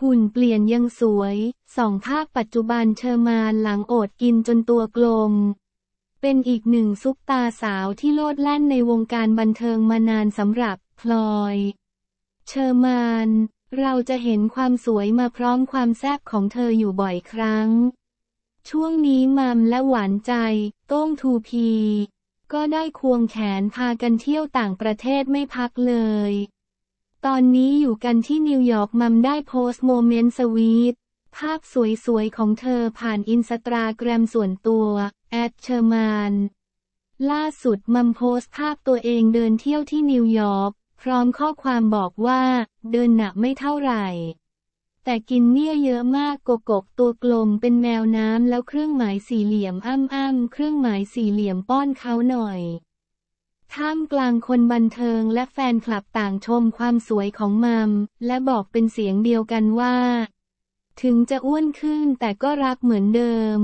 หุ่นเปลี่ยนยังสวย สองภาพปัจจุบันเชอร์มานหลังโอดกินจนตัวกลม เป็นอีกหนึ่งซุปตาสาวที่โลดแล่นในวงการบันเทิงมานานสำหรับพลอย เชอร์มาน เราจะเห็นความสวยมาพร้อมความแซ่บของเธออยู่บ่อยครั้ง ช่วงนี้มัมและหวานใจโต้งทูพี ก็ได้ควงแขนพากันเที่ยวต่างประเทศไม่พักเลยตอนนี้อยู่กันที่นิวยอร์กมัมได้โพสต์ โมเมนต์สวีทภาพสวยๆ ของเธอผ่านอินสตาแกรมส่วนตัวแอดเชอร์มานล่าสุดมัมโพสภาพตัวเองเดินเที่ยวที่นิวยอร์กพร้อมข้อความบอกว่า เดินหนักไม่เท่าไหร่ แต่กินเนี่ยเยอะมากกกกตัวกลมเป็นแมวน้ำแล้วเครื่องหมายสี่เหลี่ยมอ้ำอ้ำเครื่องหมายสี่เหลี่ยมป้อนเขาหน่อยท่ามกลางคนบันเทิงและแฟนคลับต่างชมความสวยของมัม และบอกเป็นเสียงเดียวกันว่า ถึงจะอ้วนขึ้นแต่ก็รักเหมือนเดิม